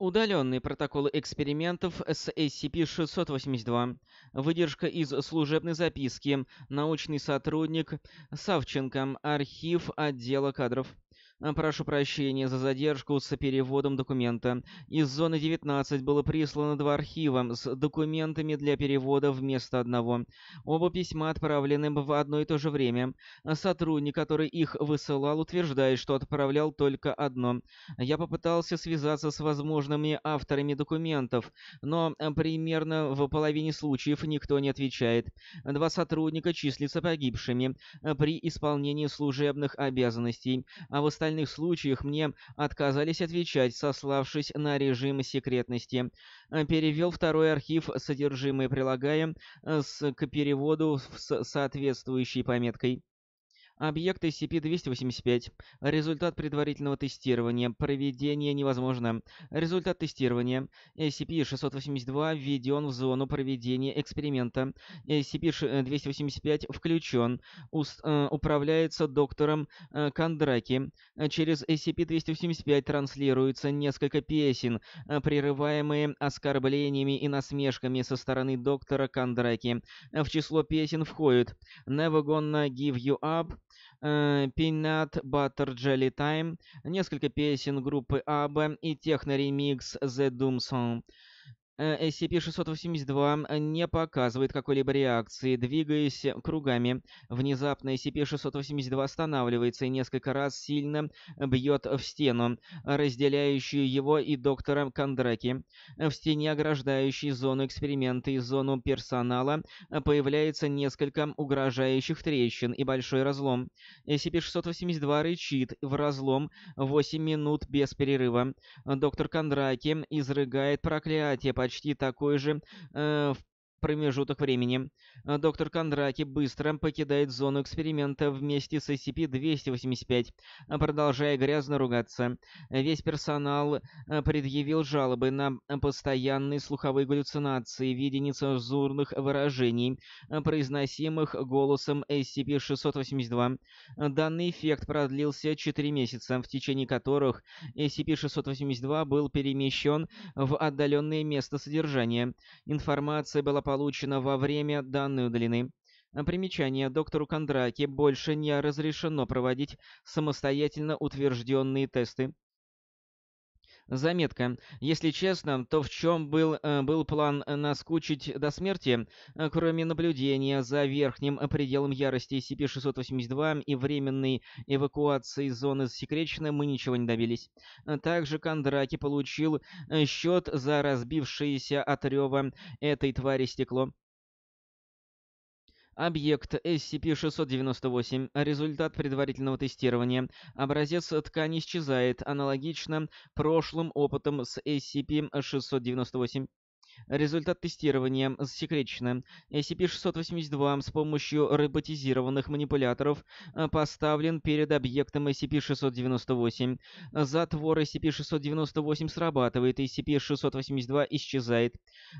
Удаленные протоколы экспериментов с SCP-682. Выдержка из служебной записки. Научный сотрудник Савченко. Архив отдела кадров. Э, прошу прощения за задержку с переводом документа. Из зоны 19 было прислано два архива с документами для перевода вместо одного. Оба письма отправлены в одно и то же время. Сотрудник, который их высылал, утверждает, что отправлял только одно. Я попытался связаться с возможными авторами документов, но э, примерно в половине случаев никто не отвечает. Два сотрудника числятся погибшими э, при исполнении служебных обязанностей, а в остальном остальных случаях мне отказались отвечать, сославшись на режим секретности. Э, перевел второй архив, содержимое прилагая, э, с, к переводу с соответствующей пометкой. Объект SCP-285. Результат предварительного тестирования. Проведение невозможно. Результат тестирования. SCP-682 введен в зону проведения эксперимента. SCP-285 включен. Уст, э, управляется доктором э, Кондраки. Через SCP-285 транслируется несколько песен, э, прерываемые оскорблениями и насмешками со стороны доктора Кандраки. В число песен входит «Never gonna give you up», Peanut э, Butter Jelly Time, несколько песен группы абба и техно-ремикс The Doom Song. SCP-682 э, э, не показывает какой-либо реакции, двигаясь кругами. Внезапно SCP-682 останавливается и несколько раз сильно бьет в стену, разделяющую его и доктора Кондраки. В стене, ограждающей зону эксперимента и зону персонала, появляется несколько угрожающих трещин и большой разлом. SCP-682 рычит в разлом 8 минут без перерыва. Доктор Кондраки изрыгает проклятие по почти такой же э в промежуток времени э, доктор Кондраки быстро покидает зону эксперимента вместе с SCP-285, э, продолжая грязно ругаться. Весь персонал э, предъявил жалобы на постоянные слуховые галлюцинации в виде нецензурных выражений, произносимых голосом SCP-682. Данный эффект продлился 4 месяца, в течение которых SCP-682 был перемещен в отдаленное место содержания. Информация была получено во время данной удалены. Примечание. Доктору Кондраке больше не разрешено проводить самостоятельно утвержденные тесты. Заметка. Если честно, то в чем был, э, был план э, наскучить до смерти, э, кроме наблюдения за верхним пределом ярости SCP-682 и временной эвакуации зоны секречно, мы ничего не добились. Также Кондраки получил счет за разбившееся от рева этой твари стекло. Объект SCP-698, результат предварительного тестирования. Образец ткани исчезает, аналогично прошлым опытам с SCP-698. Результат тестирования засекречены. SCP-682 с помощью роботизированных манипуляторов э, поставлен перед объектом SCP-698. Затвор SCP-698 срабатывает, SCP-682 исчезает.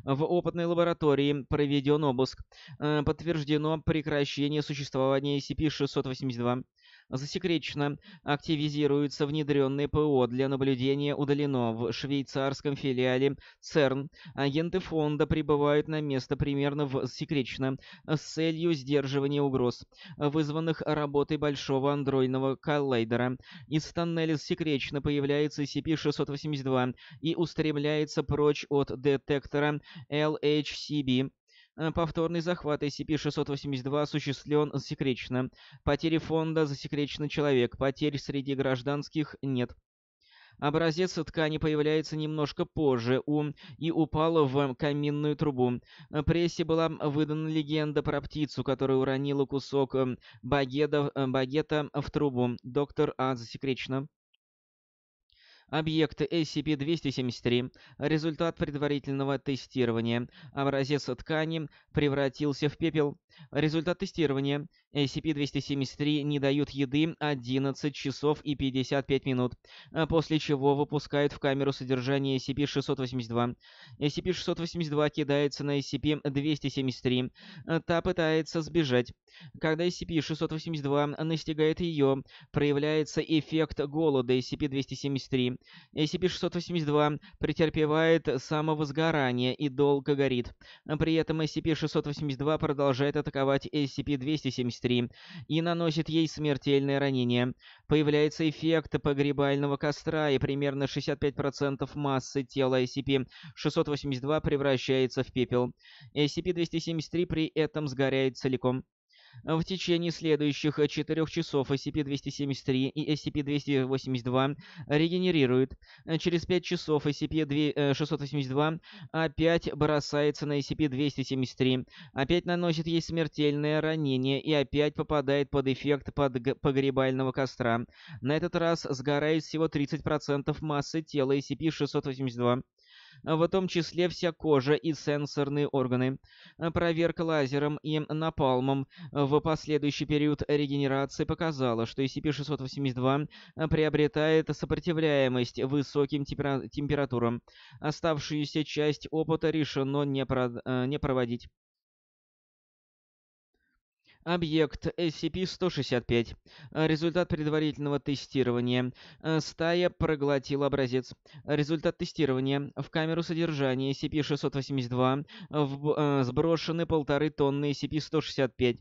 В опытной лаборатории проведен обыск. Э, подтверждено прекращение существования SCP-682 засекречено, активизируется внедренные ПО для наблюдения удалено в швейцарском филиале ЦЕРН. Агенты фонда прибывают на место примерно в засекречено с целью сдерживания угроз, вызванных работой большого андроидного коллайдера. Из тоннеля засекречено появляется SCP-682 и устремляется прочь от детектора LHCB Э, повторный захват SCP-682 осуществлен засекречено. Потери фонда засекречен человек. Потерь среди гражданских нет. Образец ткани появляется немножко позже у и упал в каминную трубу. Э, прессе была выдана легенда про птицу, которая уронила кусок э, багета, багета в трубу. Доктор А засекречено. Объект SCP-273, результат предварительного тестирования. Образец ткани превратился в пепел. Результат тестирования. SCP-273 не дают еды 11 часов и 55 минут, а после чего выпускают в камеру содержание SCP-682. SCP-682 кидается на SCP-273. Та пытается сбежать. Когда SCP-682 настигает ее, проявляется эффект голода SCP-273. SCP-682 претерпевает самовозгорание и долго горит. При этом SCP-682 продолжает атаковать SCP-273 и наносит ей смертельное ранение. Появляется эффект погребального костра, и примерно 65% массы тела SCP-682 превращается в пепел. SCP-273 при этом сгоряет целиком. В течение следующих 4 э, часов SCP-273 и SCP-282 регенерируют. Э, через 5 часов SCP-682 э, опять бросается на SCP-273, опять наносит ей смертельное ранение и опять попадает под эффект под погребального костра. На этот раз сгорает всего 30% массы тела SCP-682. А, в том числе вся кожа и сенсорные органы. А, проверка лазером и напалмом а, в последующий период регенерации показала, что SCP-682 e приобретает сопротивляемость высоким температурам. Оставшуюся часть опыта решено не, про... не проводить. Объект SCP-165. Э, результат предварительного тестирования. Э, стая проглотила образец. Результат тестирования. В камеру содержания SCP-682 э, сброшены полторы тонны SCP-165.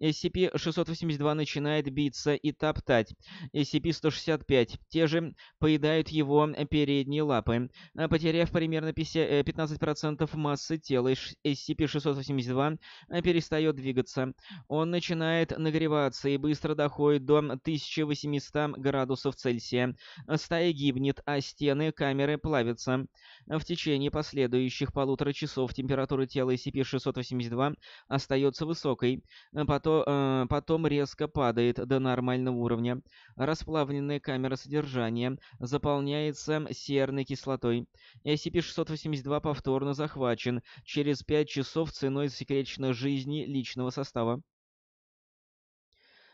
SCP-682 начинает биться и топтать. SCP-165. Те же поедают его передние лапы, потеряв примерно 15% массы тела. SCP-682 перестает двигаться. Он он начинает нагреваться и быстро доходит до 1800 градусов Цельсия. Стая гибнет, а стены камеры плавятся. В течение последующих полутора часов температура тела SCP-682 остается высокой, потом, э, потом резко падает до нормального уровня. Расплавленная камера содержания заполняется серной кислотой. SCP-682 повторно захвачен через 5 часов ценой засекреченной жизни личного состава.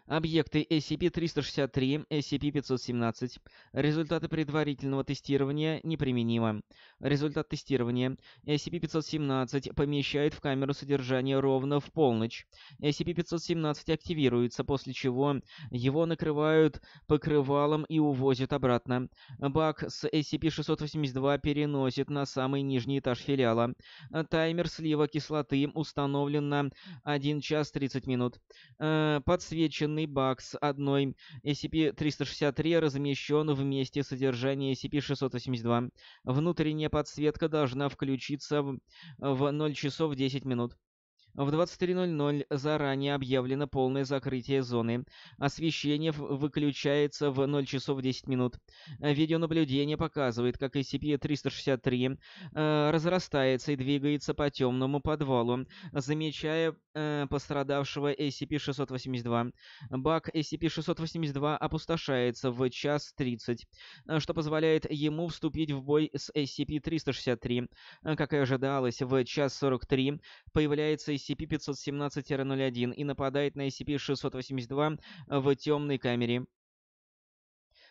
Объекты SCP-363, SCP-517. Результаты предварительного тестирования неприменимы. Результат тестирования SCP-517 помещает в камеру содержания ровно в полночь. SCP-517 активируется, после чего его накрывают покрывалом и увозят обратно. Бак с SCP-682 переносит на самый нижний этаж филиала. Таймер слива кислоты установлен на 1 час 30 минут. Э, подсвечен данный баг с одной SCP-363 размещен в месте содержания SCP-682. Внутренняя подсветка должна включиться в 0 часов 10 минут. В 23.00 заранее объявлено полное закрытие зоны. Освещение выключается в 0 часов 10 минут. Видеонаблюдение показывает, как SCP-363 э, разрастается и двигается по темному подвалу, замечая э, пострадавшего SCP-682. Бак SCP-682 опустошается в час 30, э, что позволяет ему вступить в бой с SCP-363. Э, как и ожидалось, в час 43 появляется SCP-363. SCP-517-01 и нападает на SCP-682 в темной камере.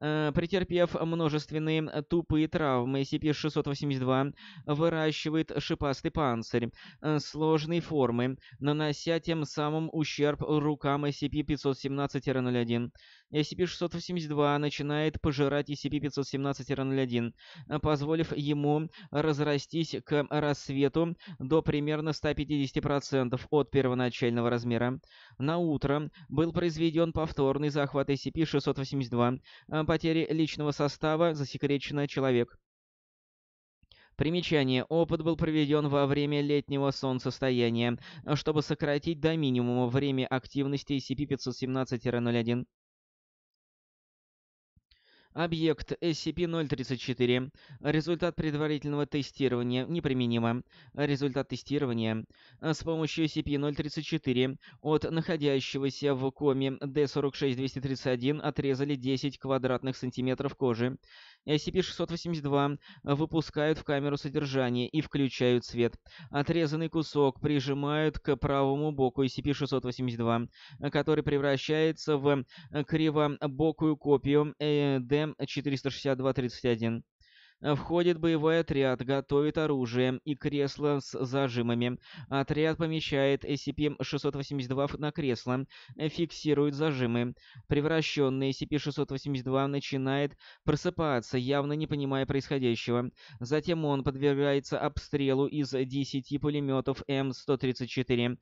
Э, претерпев множественные э, тупые травмы, SCP-682 выращивает шипастый панцирь э, сложной формы, нанося тем самым ущерб рукам SCP-517-01. SCP-682 начинает пожирать SCP-517-01, э, позволив ему разрастись к рассвету до примерно 150% от первоначального размера. На утро был произведен повторный захват SCP-682. Э, потери личного состава засекречено человек. Примечание. Опыт был проведен во время летнего солнцестояния, э, чтобы сократить до минимума время активности SCP-517-01. Объект SCP-034. Результат предварительного тестирования неприменимо. Результат тестирования э, с помощью SCP-034 от находящегося в коме D46231 отрезали 10 квадратных сантиметров кожи. SCP-682 выпускают в камеру содержания и включают свет. Отрезанный кусок прижимают к правому боку SCP-682, который превращается в кривобокую копию d э, 46231 Э, входит боевой отряд, готовит оружие и кресло с зажимами. Отряд помещает SCP-682 на кресло, э, фиксирует зажимы. Превращенный SCP-682 начинает просыпаться, явно не понимая происходящего. Затем он подвергается обстрелу из 10 пулеметов М-134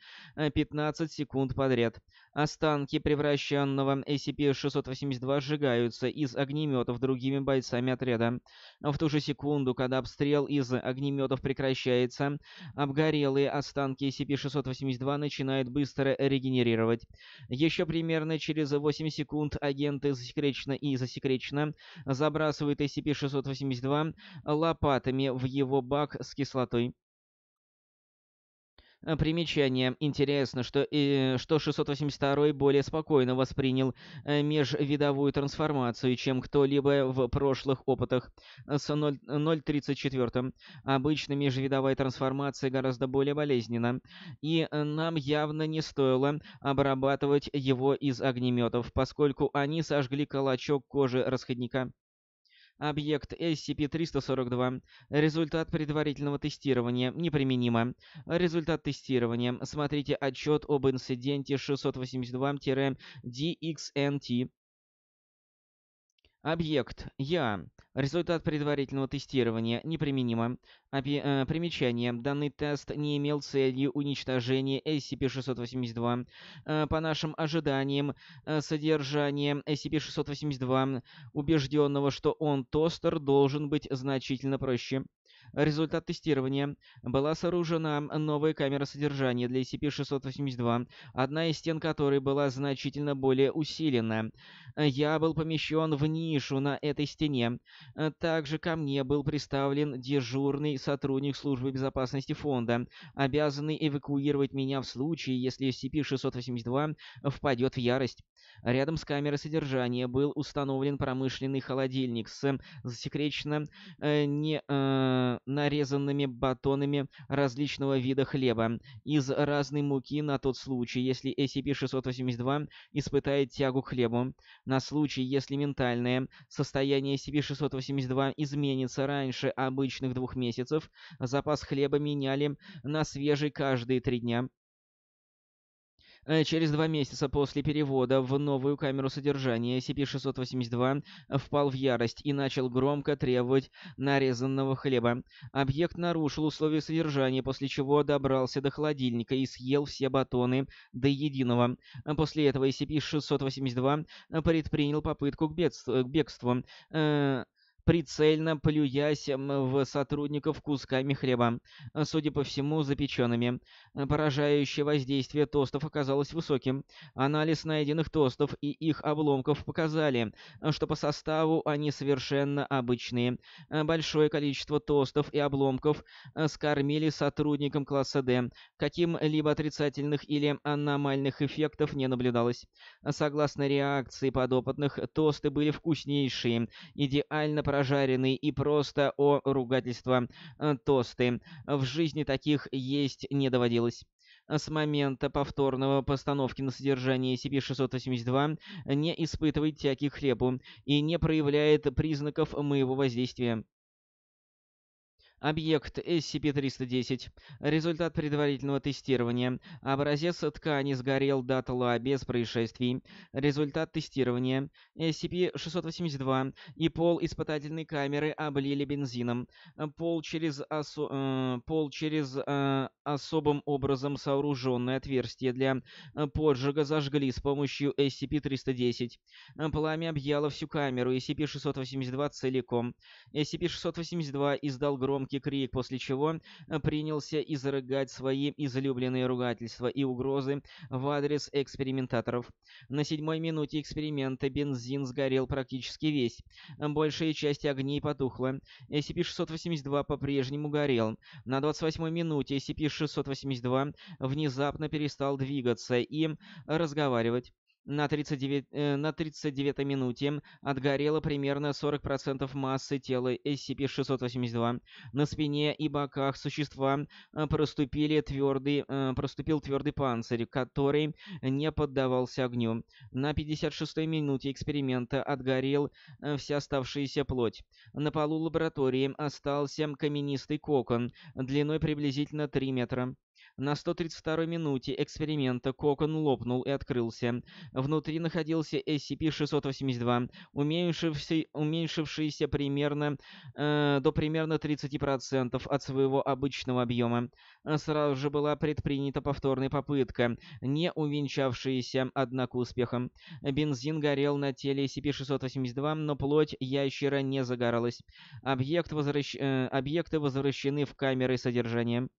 15 секунд подряд. Останки превращенного SCP-682 сжигаются из огнеметов другими бойцами отряда. В ту ту же секунду, когда обстрел из огнеметов прекращается, обгорелые останки SCP-682 начинают быстро регенерировать. Еще примерно через 8 секунд агенты засекречено и засекречено забрасывают SCP-682 лопатами в его бак с кислотой. Э, примечание. Интересно, что, э, что 682 более спокойно воспринял э, межвидовую трансформацию, чем кто-либо в прошлых опытах с 0.34. Обычно межвидовая трансформация гораздо более болезненна, и нам явно не стоило обрабатывать его из огнеметов, поскольку они сожгли колочок кожи расходника. Объект SCP-342. Результат предварительного тестирования. Неприменимо. Результат тестирования. Смотрите отчет об инциденте 682-DXNT. Объект. Я. Результат предварительного тестирования. Неприменимо. Опи э, примечание. Данный тест не имел целью уничтожения SCP-682. Э, по нашим ожиданиям, э, содержание SCP-682, убежденного, что он тостер, должен быть значительно проще результат тестирования. Была сооружена новая камера содержания для SCP-682, e одна из стен которой была значительно более усилена. Я был помещен в нишу на этой стене. Также ко мне был представлен дежурный сотрудник службы безопасности фонда, обязанный эвакуировать меня в случае, если SCP-682 e впадет в ярость. Рядом с камерой содержания был установлен промышленный холодильник с э, засекреченно э, не... Э, нарезанными батонами различного вида хлеба из разной муки на тот случай, если SCP-682 испытает тягу к хлебу, на случай, если ментальное состояние SCP-682 изменится раньше обычных двух месяцев, запас хлеба меняли на свежий каждые три дня, Э, через два месяца после перевода в новую камеру содержания SCP-682 впал в ярость и начал громко требовать нарезанного хлеба. Объект нарушил условия содержания, после чего добрался до холодильника и съел все батоны до единого. После этого SCP-682 предпринял попытку к, бедству, к бегству, э, прицельно плюясь в сотрудников кусками хлеба, э, судя по всему, запеченными. Поражающее воздействие тостов оказалось высоким. Анализ найденных тостов и их обломков показали, что по составу они совершенно обычные. Большое количество тостов и обломков э, скормили сотрудникам класса D. Каким-либо отрицательных или аномальных эффектов не наблюдалось. Согласно реакции подопытных, тосты были вкуснейшие, идеально проработанные прожаренный и просто о ругательство э, тосты. В жизни таких есть не доводилось. С момента повторного постановки на содержание SCP-682 не испытывает тяги к хлебу и не проявляет признаков моего воздействия. Объект SCP-310. Результат предварительного тестирования. Образец ткани сгорел до без происшествий. Результат тестирования. SCP-682 и пол испытательной камеры облили бензином. Пол через, осо э, пол через э, особым образом сооруженное отверстие для э, поджига зажгли с помощью SCP-310. Пламя объяло всю камеру. SCP-682 целиком. SCP-682 издал громкий громкий крик, после чего э, принялся изрыгать свои излюбленные ругательства и угрозы в адрес экспериментаторов. На седьмой минуте эксперимента бензин сгорел практически весь. Большая часть огней потухла. SCP-682 по-прежнему горел. На 28-й минуте SCP-682 внезапно перестал двигаться и разговаривать. На, 39, э, на 39 минуте отгорело примерно 40% массы тела SCP-682. На спине и боках существа э, проступили твердый, э, проступил твердый панцирь, который не поддавался огню. На 56-й минуте эксперимента отгорел э, вся оставшаяся плоть. На полу лаборатории остался каменистый кокон длиной приблизительно 3 метра. На 132-й минуте эксперимента кокон лопнул и открылся. Внутри находился SCP-682, уменьшивший, уменьшившийся примерно э, до примерно 30% от своего обычного объема. Сразу же была предпринята повторная попытка, не увенчавшаяся, однако, успехом. Бензин горел на теле SCP-682, но плоть ящера не загоралась. Объект возвращ... э, объекты возвращены в камеры содержания.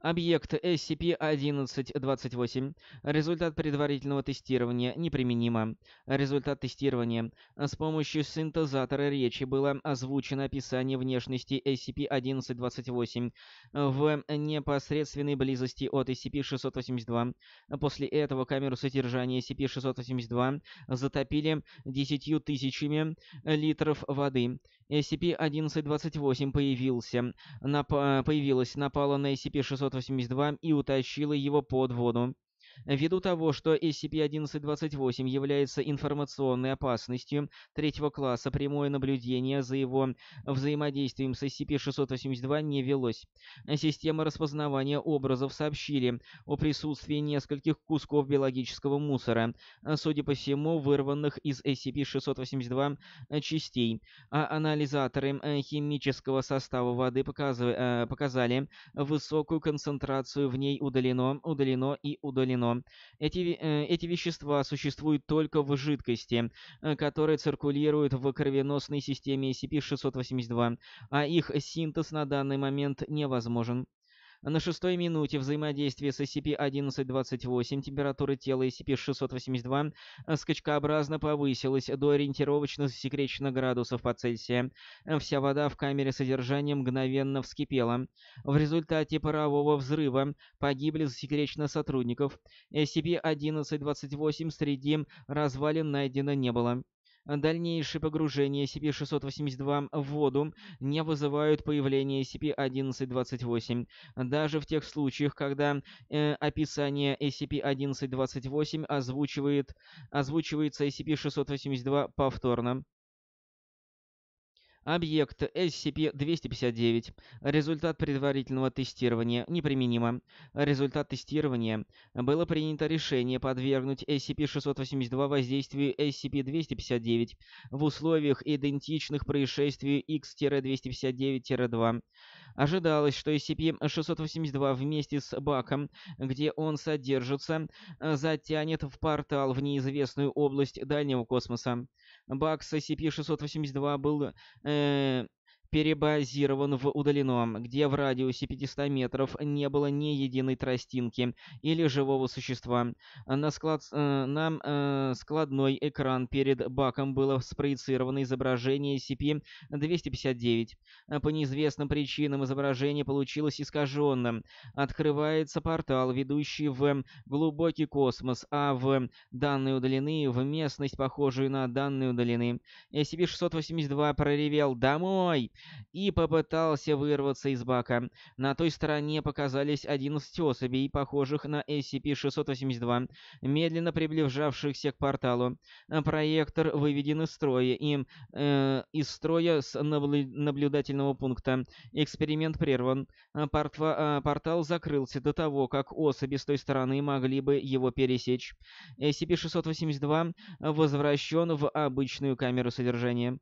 Объект SCP-1128. Результат предварительного тестирования неприменимо. Результат тестирования. С помощью синтезатора речи было озвучено описание внешности SCP-1128 в непосредственной близости от SCP-682. После этого камеру содержания SCP-682 затопили 10 тысячами литров воды. SCP-1128 появился, нап появилась, напала на SCP-682 782 и утащила его под воду. Ввиду того, что SCP-1128 является информационной опасностью третьего класса, прямое наблюдение за его взаимодействием с SCP-682 не велось. Система распознавания образов сообщили о присутствии нескольких кусков биологического мусора, судя по всему, вырванных из SCP-682 частей, а анализаторы э, химического состава воды э, показали высокую концентрацию в ней удалено, удалено и удалено давно. Эти, э, эти вещества существуют только в жидкости, э, которая циркулирует в кровеносной системе SCP-682, а их синтез на данный момент невозможен. На шестой минуте взаимодействия с SCP-1128 температура тела SCP-682 э, скачкообразно повысилась до ориентировочно секречных градусов по Цельсию. Э, вся вода в камере содержания мгновенно вскипела. В результате парового взрыва погибли засекречено сотрудников. SCP-1128 среди развалин найдено не было. Дальнейшее погружение SCP-682 в воду не вызывают появление SCP-1128, даже в тех случаях, когда э, описание SCP-1128 озвучивает, озвучивается SCP-682 повторно. Объект SCP-259. Результат предварительного тестирования неприменимо. Результат тестирования. Было принято решение подвергнуть SCP-682 воздействию SCP-259 в условиях идентичных происшествию X-259-2. Ожидалось, что SCP-682 вместе с Баком, где он содержится, затянет в портал в неизвестную область дальнего космоса бакс SCP-682 был... Э перебазирован в удалено, где в радиусе 500 метров не было ни единой тростинки или живого существа. На, склад, э, на э, складной экран перед баком было спроецировано изображение SCP-259. По неизвестным причинам изображение получилось искаженным. Открывается портал, ведущий в глубокий космос, а в данные удалены, в местность, похожую на данные удалены. SCP-682 э, проревел «Домой!» и попытался вырваться из бака. На той стороне показались 11 особей, похожих на SCP-682, медленно приближавшихся к порталу. Проектор выведен из строя и э, из строя с наблюдательного пункта. Эксперимент прерван. Портва э, портал закрылся до того, как особи с той стороны могли бы его пересечь. SCP-682 возвращен в обычную камеру содержания.